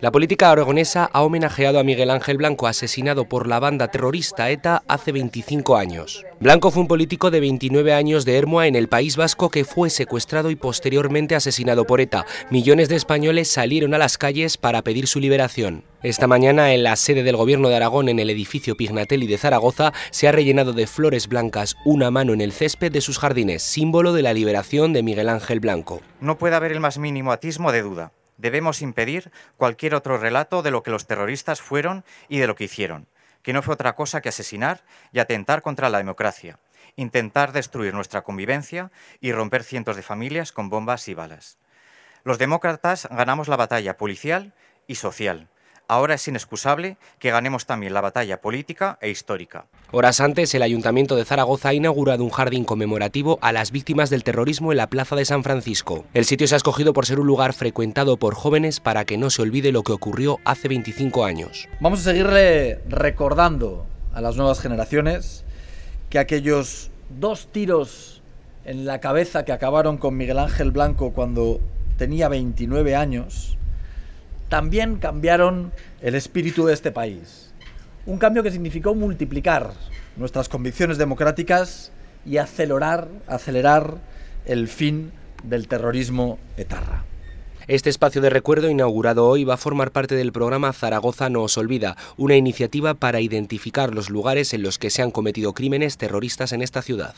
La política aragonesa ha homenajeado a Miguel Ángel Blanco, asesinado por la banda terrorista ETA hace 25 años. Blanco fue un político de 29 años de Hermoa en el País Vasco que fue secuestrado y posteriormente asesinado por ETA. Millones de españoles salieron a las calles para pedir su liberación. Esta mañana, en la sede del Gobierno de Aragón, en el edificio Pignatelli de Zaragoza, se ha rellenado de flores blancas una mano en el césped de sus jardines, símbolo de la liberación de Miguel Ángel Blanco. No puede haber el más mínimo atismo de duda. Debemos impedir cualquier otro relato de lo que los terroristas fueron y de lo que hicieron, que no fue otra cosa que asesinar y atentar contra la democracia, intentar destruir nuestra convivencia y romper cientos de familias con bombas y balas. Los demócratas ganamos la batalla policial y social. Ahora es inexcusable que ganemos también la batalla política e histórica. Horas antes, el Ayuntamiento de Zaragoza ha inaugurado un jardín conmemorativo a las víctimas del terrorismo en la Plaza de San Francisco. El sitio se ha escogido por ser un lugar frecuentado por jóvenes para que no se olvide lo que ocurrió hace 25 años. Vamos a seguirle recordando a las nuevas generaciones que aquellos dos tiros en la cabeza que acabaron con Miguel Ángel Blanco cuando tenía 29 años, también cambiaron el espíritu de este país. Un cambio que significó multiplicar nuestras convicciones democráticas y acelerar, acelerar el fin del terrorismo etarra. Este espacio de recuerdo inaugurado hoy va a formar parte del programa Zaragoza no os olvida, una iniciativa para identificar los lugares en los que se han cometido crímenes terroristas en esta ciudad.